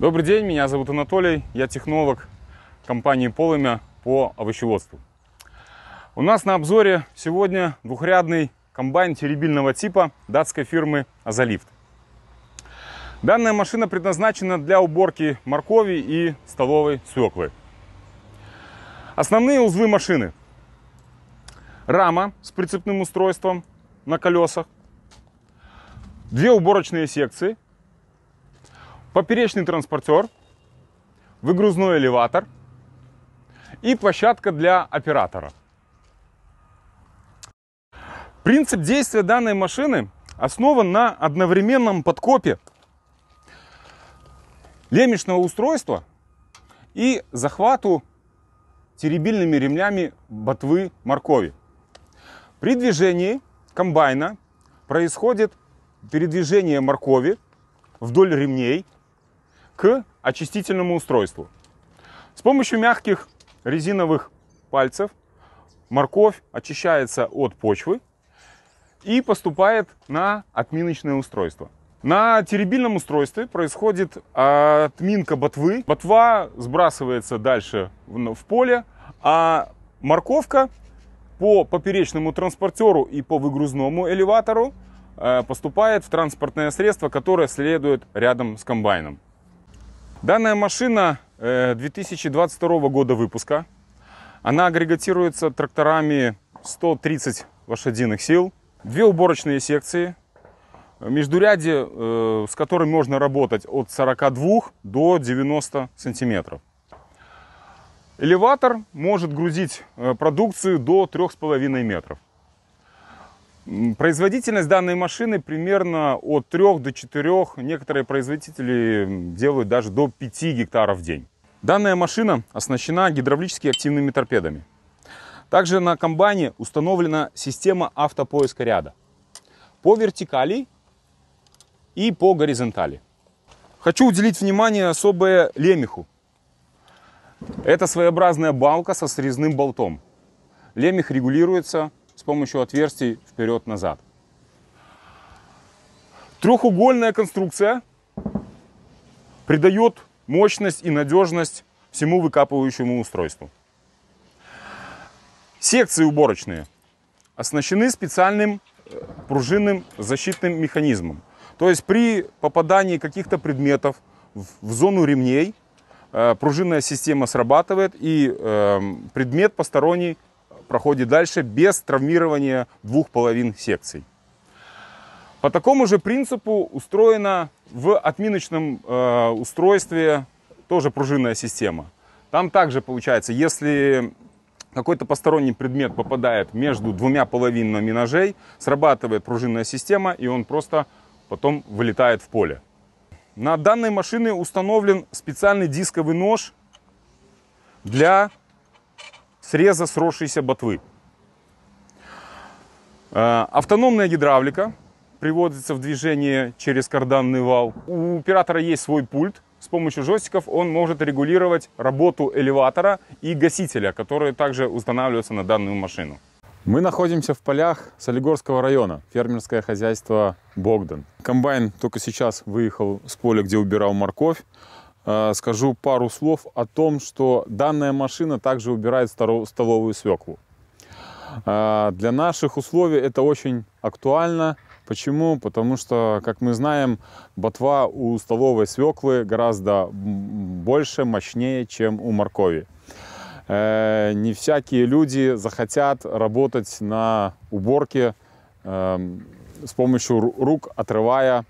Добрый день, меня зовут Анатолий, я технолог компании Полымя по овощеводству. У нас на обзоре сегодня двухрядный комбайн теребильного типа датской фирмы Азалифт. Данная машина предназначена для уборки моркови и столовой свеклы. Основные узлы машины. Рама с прицепным устройством на колесах. Две уборочные секции – поперечный транспортер, выгрузной элеватор и площадка для оператора. Принцип действия данной машины основан на одновременном подкопе лемешного устройства и захвату теребильными ремнями ботвы моркови. При движении комбайна происходит передвижение моркови вдоль ремней к очистительному устройству. С помощью мягких резиновых пальцев морковь очищается от почвы и поступает на отминочное устройство. На теребильном устройстве происходит отминка ботвы. Ботва сбрасывается дальше в поле, а морковка по поперечному транспортеру и по выгрузному элеватору э, поступает в транспортное средство, которое следует рядом с комбайном. Данная машина 2022 э, года выпуска. Она агрегатируется тракторами 130 лошадиных сил. Две уборочные секции, э, междуряди, э, с которыми можно работать от 42 до 90 сантиметров. Элеватор может грузить продукцию до 3,5 метров. Производительность данной машины примерно от 3 до 4, некоторые производители делают даже до 5 гектаров в день. Данная машина оснащена гидравлически активными торпедами. Также на комбайне установлена система автопоиска ряда по вертикали и по горизонтали. Хочу уделить внимание особое лемеху. Это своеобразная балка со срезным болтом. Лемех регулируется с помощью отверстий вперед-назад. Трехугольная конструкция придает мощность и надежность всему выкапывающему устройству. Секции уборочные оснащены специальным э, пружинным защитным механизмом. То есть при попадании каких-то предметов в зону ремней э, пружинная система срабатывает и эм, предмет посторонний проходит дальше без травмирования двух половин секций. По такому же принципу устроена в отминочном э, устройстве тоже пружинная система. Там также получается, если какой-то посторонний предмет попадает между двумя половинами ножей, срабатывает пружинная система, и он просто потом вылетает в поле. На данной машине установлен специальный дисковый нож для среза сросшейся ботвы. Э, автономная гидравлика приводится в движение через карданный вал. У оператора есть свой пульт. С помощью жестиков он может регулировать работу элеватора и гасителя, которые также устанавливаются на данную машину. Мы находимся в полях Солигорского района, фермерское хозяйство Богдан. Комбайн только сейчас выехал с поля, где убирал морковь. Э, скажу пару слов о том, что данная машина также убирает столовую свеклу. Э, для наших условий это очень актуально. Почему? Потому что, как мы знаем, ботва у столовой свеклы гораздо больше, мощнее, чем у моркови. Э, не всякие люди захотят работать на уборке эм, с помощью рук, отрывая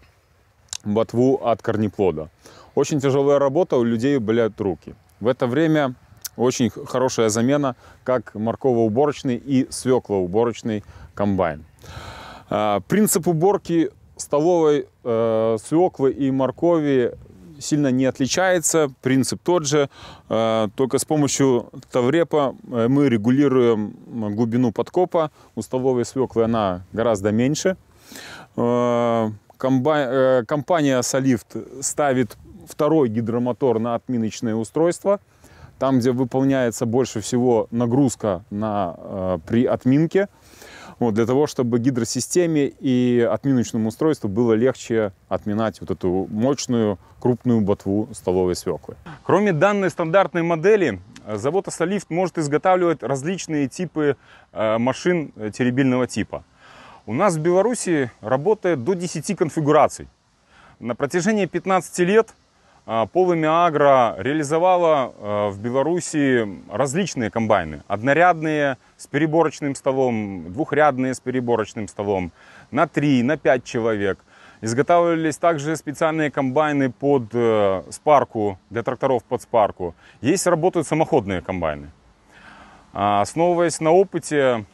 ботву от корнеплода. Очень тяжелая работа, у людей болят руки. В это время очень хорошая замена, как морковоуборочный и свеклоуборочный комбайн. А, принцип уборки столовой э, свеклы и моркови сильно не отличается, принцип тот же, э, только с помощью таврепа э, мы регулируем глубину подкопа. У столовой свеклы она гораздо меньше. Э, компания Солифт ставит второй гидромотор на отминочное устройство, там, где выполняется больше всего нагрузка на, э, при отминке, вот, для того, чтобы гидросистеме и отминочному устройству было легче отминать вот эту мощную крупную ботву столовой свеклы. Кроме данной стандартной модели, завод Асолифт может изготавливать различные типы э, машин теребильного типа. У нас в Беларуси работает до 10 конфигураций. На протяжении 15 лет а, Полыми Агро реализовала а, в Беларуси различные комбайны. Однорядные с переборочным столом, двухрядные с переборочным столом, на 3, на 5 человек. Изготавливались также специальные комбайны под э, спарку, для тракторов под спарку. Есть работают самоходные комбайны. А, основываясь на опыте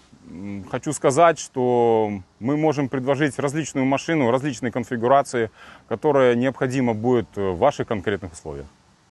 Хочу сказать, что мы можем предложить различную машину, различные конфигурации, которая необходима будет в ваших конкретных условиях.